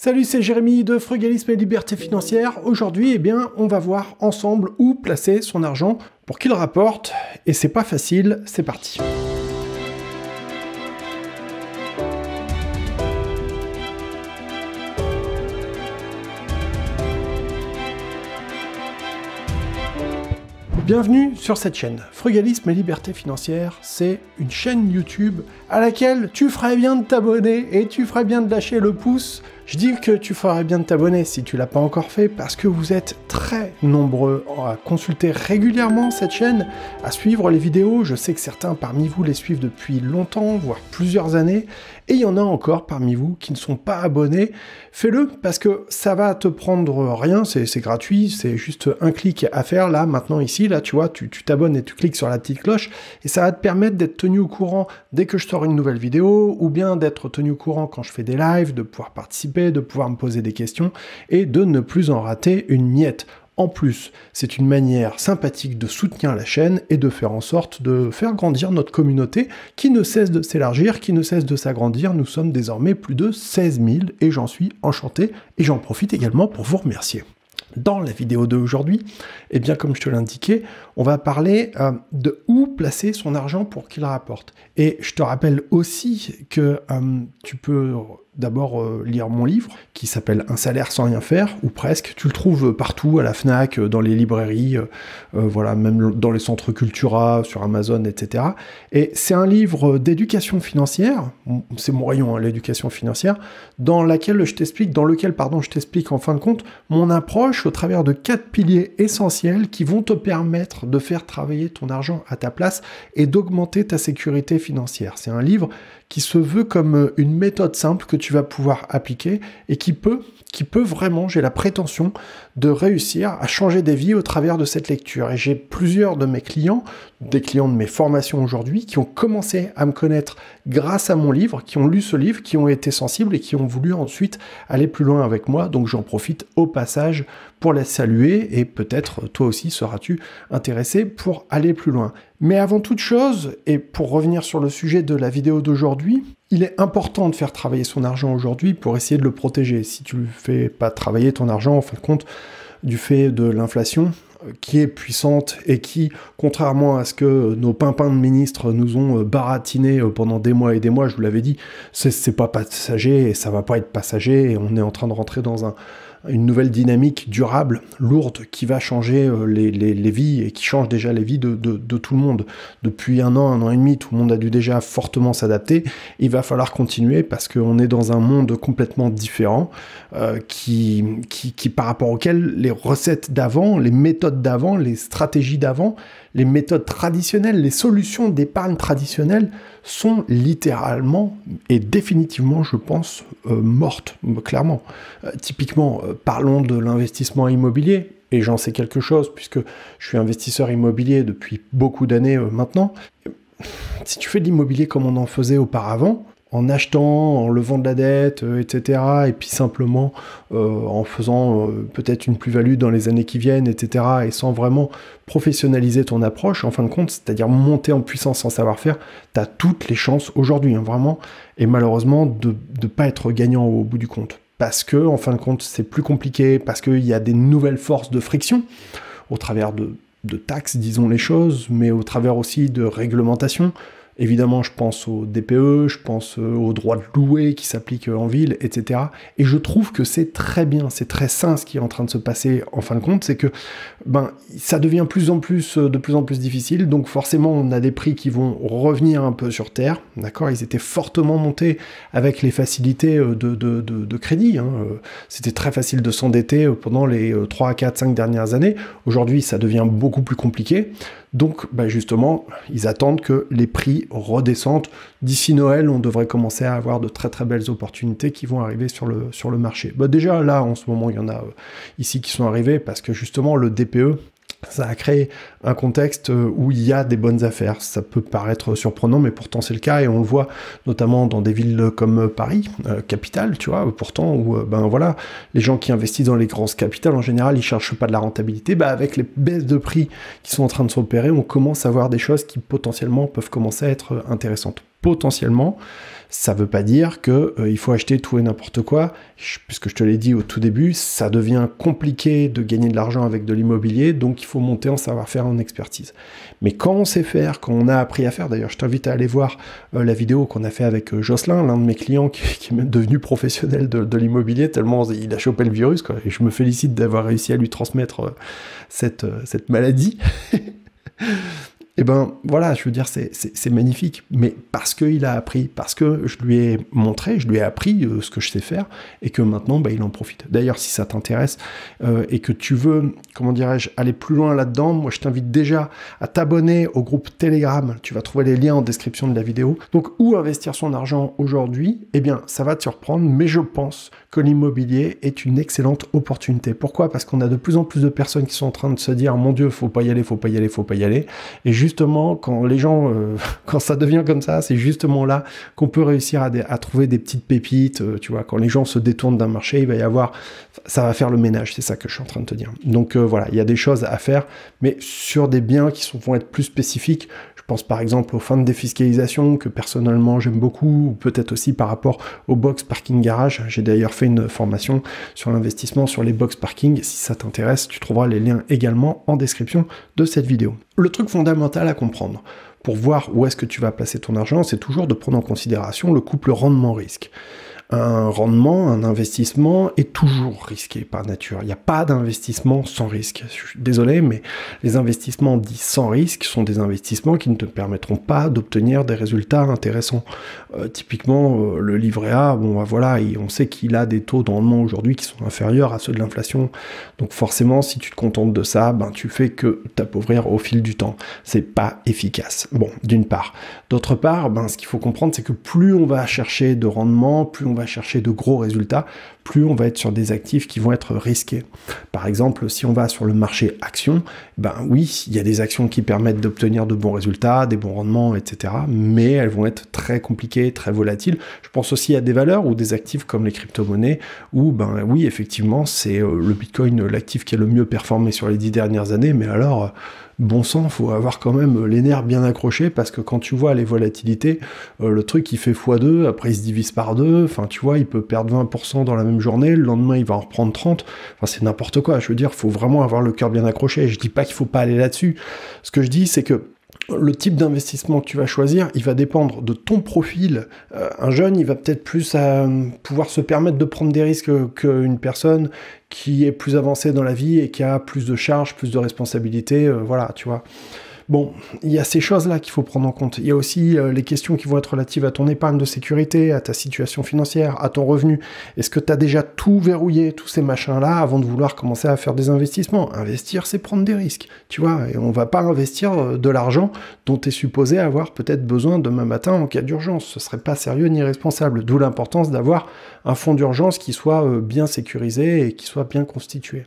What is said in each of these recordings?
Salut, c'est Jérémy de Frugalisme et Liberté Financière. Aujourd'hui, eh bien, on va voir ensemble où placer son argent pour qu'il rapporte. Et c'est pas facile, c'est parti. Bienvenue sur cette chaîne. Frugalisme et liberté financière, c'est une chaîne YouTube à laquelle tu ferais bien de t'abonner et tu ferais bien de lâcher le pouce je dis que tu ferais bien de t'abonner si tu l'as pas encore fait parce que vous êtes très nombreux à consulter régulièrement cette chaîne, à suivre les vidéos. Je sais que certains parmi vous les suivent depuis longtemps, voire plusieurs années, et il y en a encore parmi vous qui ne sont pas abonnés. Fais-le parce que ça va te prendre rien, c'est gratuit, c'est juste un clic à faire là, maintenant ici, là tu vois, tu t'abonnes et tu cliques sur la petite cloche et ça va te permettre d'être tenu au courant dès que je sors une nouvelle vidéo ou bien d'être tenu au courant quand je fais des lives, de pouvoir participer de pouvoir me poser des questions et de ne plus en rater une miette. En plus, c'est une manière sympathique de soutenir la chaîne et de faire en sorte de faire grandir notre communauté qui ne cesse de s'élargir, qui ne cesse de s'agrandir. Nous sommes désormais plus de 16 000 et j'en suis enchanté et j'en profite également pour vous remercier. Dans la vidéo d'aujourd'hui, et eh bien comme je te l'indiquais, on va parler euh, de où placer son argent pour qu'il rapporte. Et je te rappelle aussi que euh, tu peux d'abord euh, lire mon livre qui s'appelle Un salaire sans rien faire ou presque. Tu le trouves euh, partout à la Fnac, euh, dans les librairies, voilà, même dans les centres Cultura, sur Amazon, etc. Et c'est un livre d'éducation financière. C'est mon rayon, hein, l'éducation financière, dans laquelle je t'explique, dans lequel pardon, je t'explique en fin de compte mon approche au travers de quatre piliers essentiels qui vont te permettre de faire travailler ton argent à ta place et d'augmenter ta sécurité financière. C'est un livre qui se veut comme une méthode simple que tu tu vas pouvoir appliquer et qui peut, qui peut vraiment, j'ai la prétention de réussir à changer des vies au travers de cette lecture. Et j'ai plusieurs de mes clients, des clients de mes formations aujourd'hui, qui ont commencé à me connaître grâce à mon livre, qui ont lu ce livre, qui ont été sensibles et qui ont voulu ensuite aller plus loin avec moi. Donc j'en profite au passage pour les saluer et peut-être toi aussi seras-tu intéressé pour aller plus loin. Mais avant toute chose, et pour revenir sur le sujet de la vidéo d'aujourd'hui, il est important de faire travailler son argent aujourd'hui pour essayer de le protéger. Si tu ne fais pas travailler ton argent, en fin de compte, du fait de l'inflation euh, qui est puissante et qui, contrairement à ce que nos pimpins de ministres nous ont euh, baratiné euh, pendant des mois et des mois, je vous l'avais dit, c'est pas passager et ça va pas être passager et on est en train de rentrer dans un, une nouvelle dynamique durable, lourde, qui va changer euh, les, vies et qui change déjà les vies de, tout le monde. Depuis un an, un an et demi, tout le monde a dû déjà fortement s'adapter. Il va falloir continuer parce qu'on est dans un monde complètement différent euh, qui, qui, par rapport auquel les recettes d'avant, les méthodes d'avant, les stratégies d'avant, les méthodes traditionnelles, les solutions d'épargne traditionnelles sont littéralement et définitivement, je pense, euh, mortes, clairement. Euh, typiquement, euh, parlons de l'investissement immobilier, et j'en sais quelque chose, puisque je suis investisseur immobilier depuis beaucoup d'années maintenant. Si tu fais de l'immobilier comme on en faisait auparavant, en achetant, en levant de la dette, euh, etc. Et puis simplement euh, en faisant euh, peut-être une plus-value dans les années qui viennent, etc. Et sans vraiment professionnaliser ton approche, en fin de compte, c'est-à-dire monter en puissance sans savoir-faire, tu as toutes les chances aujourd'hui, hein, vraiment. Et malheureusement, de ne pas être gagnant au bout du compte. Parce que, en fin de compte, c'est plus compliqué, parce qu'il y a des nouvelles forces de friction au travers de, de taxes, disons les choses, mais au travers aussi de réglementations Évidemment, je pense au DPE, je pense euh, au droit de louer qui s'applique euh, en ville, etc. Et je trouve que c'est très bien, c'est très sain ce qui est en train de se passer en fin de compte, c'est que ben ça devient plus en plus euh, de plus en plus difficile, donc forcément on a des prix qui vont revenir un peu sur terre, d'accord Ils étaient fortement montés avec les facilités de, crédit, hein, c'était très facile de s'endetter pendant les 3, 4, 5 dernières années. Aujourd'hui, ça devient beaucoup plus compliqué. Donc bah, justement, ils attendent que les prix redescendent. D'ici Noël, on devrait commencer à avoir de très très belles opportunités qui vont arriver sur le, sur le marché. Bah, déjà là, en ce moment, il y en a euh, ici qui sont arrivés parce que justement, le DPE, ça a créé un contexte euh, où il y a des bonnes affaires. Ça peut paraître surprenant, mais pourtant c'est le cas et on le voit notamment dans des villes comme Paris, capital euh, capitale, tu vois, pourtant où euh, ben voilà, les gens qui investissent dans les grosses capitales en général, ils cherchent pas de la rentabilité. Bah, avec les baisses de prix qui sont en train de s'opérer, on commence à voir des choses qui potentiellement peuvent commencer à être intéressantes potentiellement, ça ne veut pas dire qu'il euh, il faut acheter tout et n'importe quoi. puisque je te l'ai dit au tout début, ça devient compliqué de gagner de l'argent avec de l'immobilier, donc il faut monter en savoir-faire, en expertise. Mais quand on sait faire, quand on a appris à faire, d'ailleurs je t'invite à aller voir euh, la vidéo qu'on a fait avec euh, Jocelyn, l'un de mes clients qui, est devenu professionnel de, l'immobilier, tellement il a chopé le virus, quoi, et je me félicite d'avoir réussi à lui transmettre cette, cette maladie. Et eh ben voilà, je veux dire, c'est magnifique. Mais parce qu'il a appris, parce que je lui ai montré, je lui ai appris euh, ce que je sais faire, et que maintenant, bah, il en profite. D'ailleurs, si ça t'intéresse euh, et que tu veux, comment dirais-je, aller plus loin là-dedans, moi, je t'invite déjà à t'abonner au groupe Telegram. Tu vas trouver les liens en description de la vidéo. Donc, où investir son argent aujourd'hui Eh bien, ça va te surprendre, mais je pense que l'immobilier est une excellente opportunité. Pourquoi Parce qu'on a de plus en plus de personnes qui sont en train de se dire, mon Dieu, faut pas y aller, faut pas y aller, faut pas y aller. Et juste justement, quand les gens, euh, quand ça devient comme ça, c'est justement là qu'on peut réussir à, à, trouver des petites pépites. Euh, tu vois, quand les gens se détournent d'un marché, il va y avoir, ça va faire le ménage. C'est ça que je suis en train de te dire. Donc euh, voilà, il y a des choses à faire, mais sur des biens qui sont, vont être plus spécifiques. Je pense par exemple aux fins de défiscalisation que personnellement j'aime beaucoup, ou peut-être aussi par rapport aux box parking garage. J'ai d'ailleurs fait une formation sur l'investissement sur les box parking. Si ça t'intéresse, tu trouveras les liens également en description de cette vidéo. Le truc fondamental à comprendre pour voir où est-ce que tu vas placer ton argent, c'est toujours de prendre en considération le couple rendement-risque un rendement, un investissement est toujours risqué par nature. Il n'y a pas d'investissement sans risque. Je suis désolé, mais les investissements dits sans risque sont des investissements qui ne te permettront pas d'obtenir des résultats intéressants. Euh, typiquement, euh, le livret A, bon, bah, voilà, on sait qu'il a des taux de rendement aujourd'hui qui sont inférieurs à ceux de l'inflation. Donc forcément, si tu te contentes de ça, ben, tu fais que t'appauvrir au fil du temps. C'est pas efficace. Bon, d'une part. D'autre part, ben, ce qu'il faut comprendre, c'est que plus on va chercher de rendement, plus on va chercher de gros résultats, plus on va être sur des actifs qui vont être risqués. Par exemple, si on va sur le marché actions, ben oui, il y a des actions qui permettent d'obtenir de bons résultats, des bons rendements, etc. Mais elles vont être très compliquées, très volatiles. Je pense aussi à des valeurs ou des actifs comme les crypto-monnaies, où ben oui, effectivement, c'est euh, le Bitcoin euh, l'actif qui a le mieux performé sur les dix dernières années, mais alors euh, bon sang, faut avoir quand même euh, les nerfs bien accrochés parce que quand tu vois les volatilités, euh, le truc il fait x2, après il se divise par 2, enfin tu vois, il peut perdre 20% dans la même journée, le lendemain il va en reprendre 30, enfin c'est n'importe quoi, je veux dire, faut vraiment avoir le cœur bien accroché, je dis pas qu'il faut pas aller là-dessus, ce que je dis c'est que le type d'investissement que tu vas choisir, il va dépendre de ton profil. Euh, un jeune, il va peut-être plus à, euh, pouvoir se permettre de prendre des risques qu'une personne qui est plus avancée dans la vie et qui a plus de charges, plus de responsabilités. Euh, voilà, tu vois. Bon, il y a ces choses-là qu'il faut prendre en compte. Il y a aussi euh, les questions qui vont être relatives à ton épargne de sécurité, à ta situation financière, à ton revenu. Est-ce que tu as déjà tout verrouillé, tous ces machins-là, avant de vouloir commencer à faire des investissements Investir, c'est prendre des risques, tu vois, et on va pas investir euh, de l'argent dont tu es supposé avoir peut-être besoin demain matin en cas d'urgence. Ce serait pas sérieux ni responsable, d'où l'importance d'avoir un fonds d'urgence qui soit euh, bien sécurisé et qui soit bien constitué.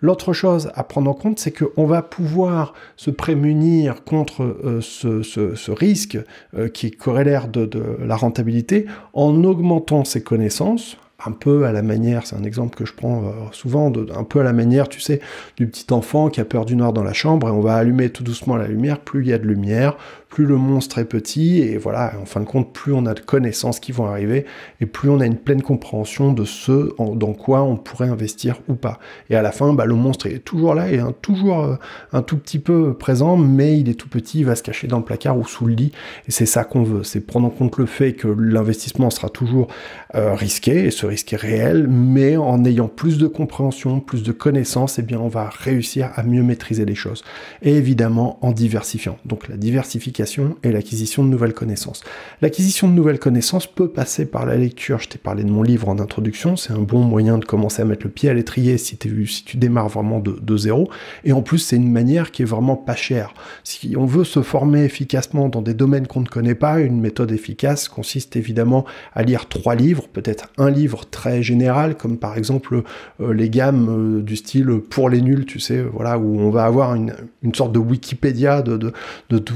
L'autre chose à prendre en compte, c'est qu'on va pouvoir se prémunir contre euh, ce, risque euh, qui est corrélaire de, la rentabilité en augmentant ses connaissances, un peu à la manière, c'est un exemple que je prends euh, souvent, un peu à la manière, tu sais, du petit enfant qui a peur du noir dans la chambre, et on va allumer tout doucement la lumière, plus il y a de lumière, plus le monstre est petit, et voilà, en fin de compte, plus on a de connaissances qui vont arriver, et plus on a une pleine compréhension de ce dans quoi on pourrait investir ou pas. Et à la fin, bah, le monstre est toujours là, et est toujours euh, un tout petit peu présent, mais il est tout petit, il va se cacher dans le placard ou sous le lit, et c'est ça qu'on veut, c'est prendre en compte le fait que l'investissement sera toujours euh, risqué, et ce risque est réel, mais en ayant plus de compréhension, plus de connaissances, et eh bien on va réussir à mieux maîtriser les choses. Et évidemment en diversifiant. Donc la diversification et l'acquisition de nouvelles connaissances. L'acquisition de nouvelles connaissances peut passer par la lecture. Je t'ai parlé de mon livre en introduction, c'est un bon moyen de commencer à mettre le pied à l'étrier si, si tu démarres vraiment de, zéro. Et en plus, c'est une manière qui est vraiment pas chère. Si on veut se former efficacement dans des domaines qu'on ne connaît pas, une méthode efficace consiste évidemment à lire trois livres, peut-être un livre très général, comme par exemple euh, les gammes euh, du style pour les nuls, tu sais, voilà, où on va avoir une, sorte de Wikipédia de, de, tout,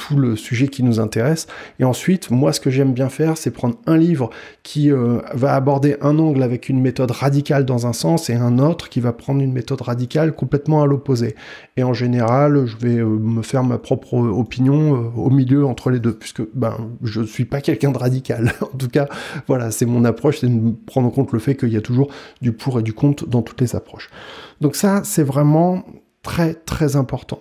tout le sujet qui nous intéresse. Et ensuite, moi, ce que j'aime bien faire, c'est prendre un livre qui euh, va aborder un angle avec une méthode radicale dans un sens et un autre qui va prendre une méthode radicale complètement à l'opposé. Et en général, je vais euh, me faire ma propre euh, opinion au milieu entre les deux, puisque ben, je suis pas quelqu'un de radical. en tout cas, voilà, c'est mon approche, c'est de prendre en compte le fait qu'il y a toujours du pour et du contre dans toutes les approches. Donc ça, c'est vraiment très très important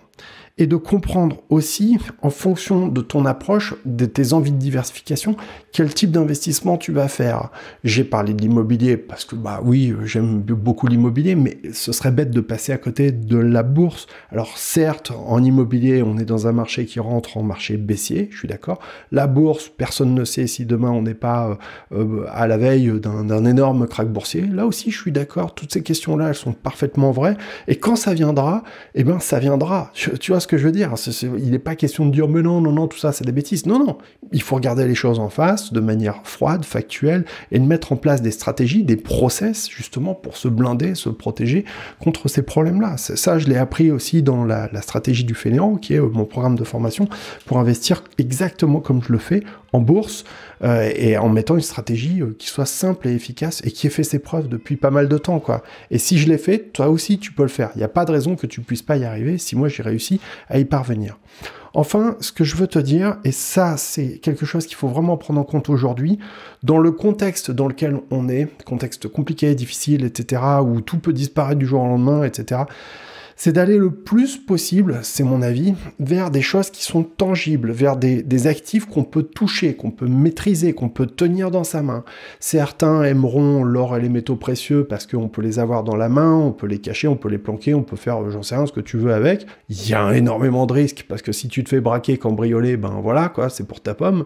et de comprendre aussi, en fonction de ton approche, de tes envies de diversification, quel type d'investissement tu vas faire. J'ai parlé de l'immobilier parce que, bah oui, j'aime beaucoup l'immobilier, mais ce serait bête de passer à côté de la bourse. Alors, certes, en immobilier, on est dans un marché qui rentre en marché baissier, je suis d'accord. La bourse, personne ne sait si demain on n'est pas euh, euh, à la veille d'un énorme crack boursier. Là aussi, je suis d'accord. Toutes ces questions-là, elles sont parfaitement vraies. Et quand ça viendra, eh ben, ça viendra. Tu, tu vois ce que je veux dire. il n'est pas question de dire, mais non, non, non, tout ça, c'est des bêtises. Non, non. Il faut regarder les choses en face, de manière froide, factuelle, et de mettre en place des stratégies, des process, justement, pour se blinder, se protéger contre ces problèmes-là. Ça, je l'ai appris aussi dans la, la stratégie du fainéant, qui est euh, mon programme de formation, pour investir exactement comme je le fais en bourse euh, et en mettant une stratégie euh, qui soit simple et efficace et qui ait fait ses preuves depuis pas mal de temps quoi. Et si je l'ai fait, toi aussi tu peux le faire. Il n'y a pas de raison que tu ne puisses pas y arriver si moi j'ai réussi à y parvenir. Enfin, ce que je veux te dire, et ça c'est quelque chose qu'il faut vraiment prendre en compte aujourd'hui, dans le contexte dans lequel on est, contexte compliqué, difficile, etc., où tout peut disparaître du jour au lendemain, etc., c'est d'aller le plus possible, c'est mon avis, vers des choses qui sont tangibles, vers des, actifs qu'on peut toucher, qu'on peut maîtriser, qu'on peut tenir dans sa main. Certains aimeront l'or et les métaux précieux parce qu'on peut les avoir dans la main, on peut les cacher, on peut les planquer, on peut faire, j'en sais rien, ce que tu veux avec. Il y a énormément de risques parce que si tu te fais braquer, cambrioler, ben voilà, quoi, c'est pour ta pomme.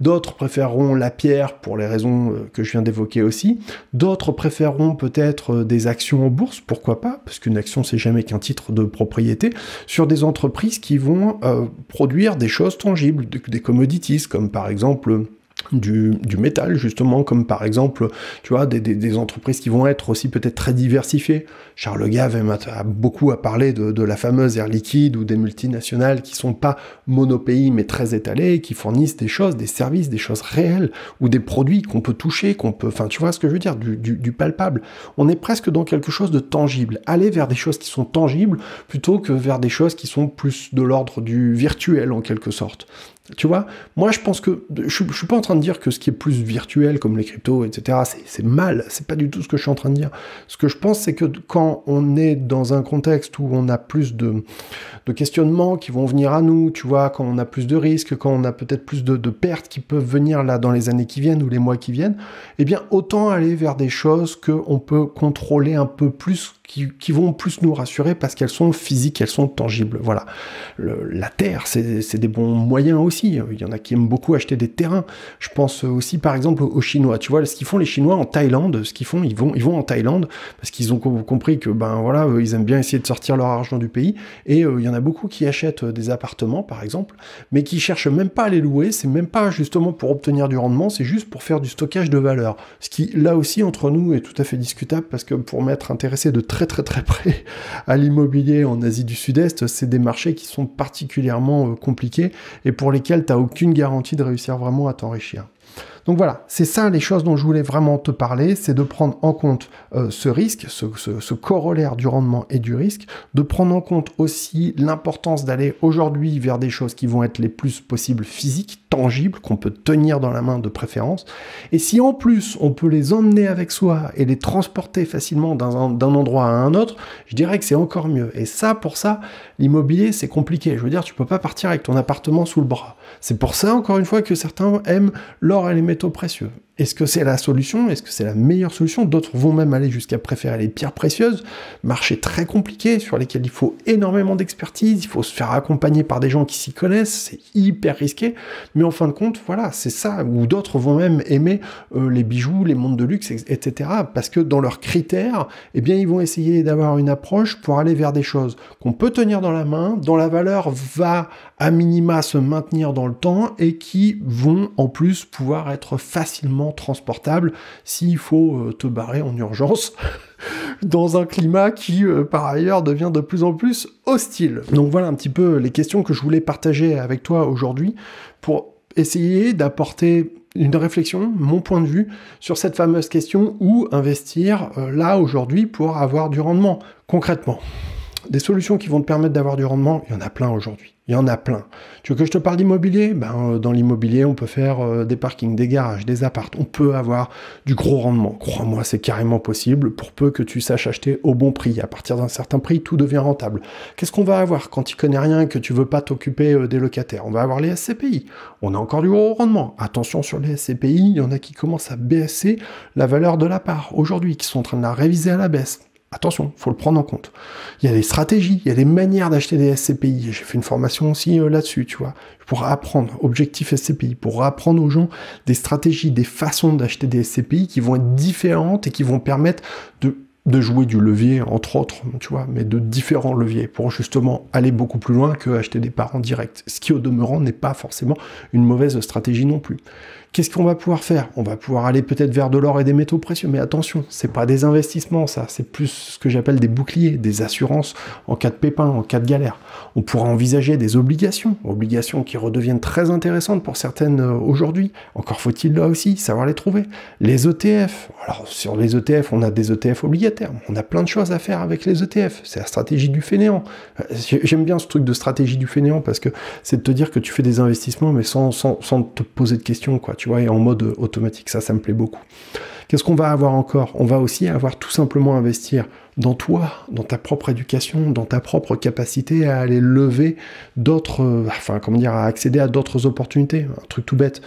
D'autres préféreront la pierre pour les raisons euh, que je viens d'évoquer aussi. D'autres préféreront peut-être euh, des actions en bourse, pourquoi pas, parce qu'une action, c'est jamais qu'un titre de propriété, sur des entreprises qui vont euh, produire des choses tangibles, des commodities, comme par exemple du, métal, justement, comme par exemple, tu vois, des, entreprises qui vont être aussi peut-être très diversifiées. Charles Gave a beaucoup à parler de, la fameuse Air Liquide ou des multinationales qui sont pas monopays mais très étalées, qui fournissent des choses, des services, des choses réelles ou des produits qu'on peut toucher, qu'on peut, enfin, tu vois ce que je veux dire, du, palpable. On est presque dans quelque chose de tangible. Aller vers des choses qui sont tangibles plutôt que vers des choses qui sont plus de l'ordre du virtuel en quelque sorte. Tu vois, moi je pense que je, suis pas en train de dire que ce qui est plus virtuel comme les cryptos, etc., c'est mal. C'est pas du tout ce que je suis en train de dire. Ce que je pense, c'est que quand on est dans un contexte où on a plus de, de, questionnements qui vont venir à nous, tu vois, quand on a plus de risques, quand on a peut-être plus de, de, pertes qui peuvent venir là dans les années qui viennent ou les mois qui viennent, eh bien autant aller vers des choses qu'on peut contrôler un peu plus qui, vont plus nous rassurer parce qu'elles sont physiques, elles sont tangibles. Voilà. la terre, c'est des bons moyens aussi. Il y en a qui aiment beaucoup acheter des terrains. Je pense aussi, par exemple, aux Chinois. Tu vois, ce qu'ils font les Chinois en Thaïlande, ce qu'ils font, ils vont, ils vont en Thaïlande parce qu'ils ont compris que, ben voilà, ils aiment bien essayer de sortir leur argent du pays. Et euh, il y en a beaucoup qui achètent euh, des appartements, par exemple, mais qui cherchent même pas à les louer. C'est même pas justement pour obtenir du rendement, c'est juste pour faire du stockage de valeur. Ce qui, là aussi, entre nous, est tout à fait discutable parce que pour m'être intéressé de très très très près à l'immobilier en Asie du Sud-Est, c'est des marchés qui sont particulièrement euh, compliqués et pour lesquels tu n'as aucune garantie de réussir vraiment à t'enrichir. Donc voilà, c'est ça les choses dont je voulais vraiment te parler, c'est de prendre en compte euh, ce risque, ce, corollaire du rendement et du risque, de prendre en compte aussi l'importance d'aller aujourd'hui vers des choses qui vont être les plus possibles physiques, tangibles, qu'on peut tenir dans la main de préférence. Et si en plus on peut les emmener avec soi et les transporter facilement d'un endroit à un autre, je dirais que c'est encore mieux. Et ça, pour ça, l'immobilier, c'est compliqué. Je veux dire, tu peux pas partir avec ton appartement sous le bras. C'est pour ça, encore une fois, que certains aiment l'or et les métaux précieux. Est-ce que c'est la solution Est-ce que c'est la meilleure solution D'autres vont même aller jusqu'à préférer les pierres précieuses, marché très compliqué sur lesquels il faut énormément d'expertise, il faut se faire accompagner par des gens qui s'y connaissent, c'est hyper risqué, mais en fin de compte, voilà, c'est ça. Ou d'autres vont même aimer euh, les bijoux, les montres de luxe, etc. Parce que dans leurs critères, eh bien, ils vont essayer d'avoir une approche pour aller vers des choses qu'on peut tenir dans la main, dont la valeur va à minima se maintenir dans le temps et qui vont en plus pouvoir être facilement transportable s'il faut euh, te barrer en urgence dans un climat qui, euh, par ailleurs, devient de plus en plus hostile. Donc voilà un petit peu les questions que je voulais partager avec toi aujourd'hui pour essayer d'apporter une réflexion, mon point de vue, sur cette fameuse question où investir euh, là aujourd'hui pour avoir du rendement concrètement. Des solutions qui vont te permettre d'avoir du rendement, il y en a plein aujourd'hui. Il y en a plein. Tu veux que je te parle d'immobilier ben, euh, Dans l'immobilier, on peut faire euh, des parkings, des garages, des appartes. On peut avoir du gros rendement. Crois-moi, c'est carrément possible pour peu que tu saches acheter au bon prix. À partir d'un certain prix, tout devient rentable. Qu'est-ce qu'on va avoir quand tu connais rien et que tu veux pas t'occuper euh, des locataires On va avoir les SCPI. On a encore du gros rendement. Attention sur les SCPI, il y en a qui commencent à baisser la valeur de la part aujourd'hui, qui sont en train de la réviser à la baisse Attention, faut le prendre en compte. Il y a des stratégies, il y a des manières d'acheter des SCPI. J'ai fait une formation aussi euh, là-dessus, tu vois, pour apprendre objectif SCPI, pour apprendre aux gens des stratégies, des façons d'acheter des SCPI qui vont être différentes et qui vont permettre de jouer du levier, entre autres, tu vois, mais de différents leviers pour justement aller beaucoup plus loin que acheter des parents directs, direct. Ce qui, au demeurant, n'est pas forcément une mauvaise stratégie non plus. Qu'est-ce qu'on va pouvoir faire On va pouvoir aller peut-être vers de l'or et des métaux précieux, mais attention, c'est pas des investissements, ça, c'est plus ce que j'appelle des boucliers, des assurances en cas de pépin, en cas de galère. On pourra envisager des obligations, obligations qui redeviennent très intéressantes pour certaines euh, aujourd'hui. Encore faut-il là aussi savoir les trouver. Les ETF, alors sur les ETF, on a des ETF obligataires, on a plein de choses à faire avec les ETF. C'est la stratégie du fainéant. Euh, j'aime bien ce truc de stratégie du fainéant parce que c'est de te dire que tu fais des investissements mais sans, sans, te poser de questions, quoi. Tu en mode automatique. Ça, ça me plaît beaucoup. Qu'est-ce qu'on va avoir encore On va aussi avoir tout simplement investir dans toi, dans ta propre éducation, dans ta propre capacité à aller lever d'autres, euh, enfin comment dire, à accéder à d'autres opportunités. Un truc tout bête,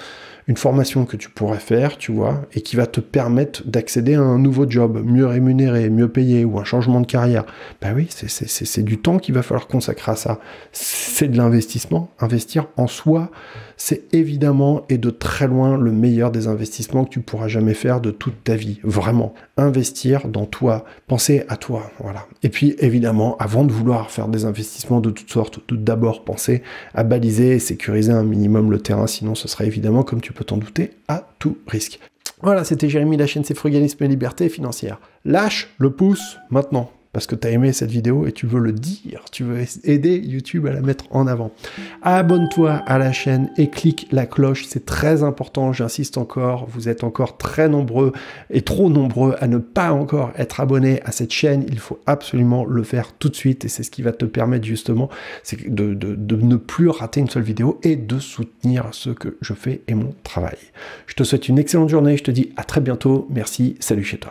une formation que tu pourrais faire, tu vois, et qui va te permettre d'accéder à un nouveau job, mieux rémunéré, mieux payé, ou un changement de carrière. Ben oui, c'est du temps qu'il va falloir consacrer à ça. C'est de l'investissement. Investir en soi, c'est évidemment et de très loin le meilleur des investissements que tu pourras jamais faire de toute ta vie. Vraiment. Investir dans toi. Penser à toi. Voilà. Et puis évidemment, avant de vouloir faire des investissements de toutes sortes, d'abord penser à baliser et sécuriser un minimum le terrain, sinon ce sera évidemment, comme tu peux t'en douter, à tout risque. Voilà, c'était Jérémy, la chaîne c'est Frugalisme et Liberté financière. Lâche le pouce maintenant parce que tu as aimé cette vidéo et tu veux le dire, tu veux aider YouTube à la mettre en avant. Abonne-toi à la chaîne et clique la cloche, c'est très important, j'insiste encore, vous êtes encore très nombreux et trop nombreux à ne pas encore être abonné à cette chaîne, il faut absolument le faire tout de suite et c'est ce qui va te permettre justement de, de ne plus rater une seule vidéo et de soutenir ce que je fais et mon travail. Je te souhaite une excellente journée, je te dis à très bientôt, merci, salut chez toi.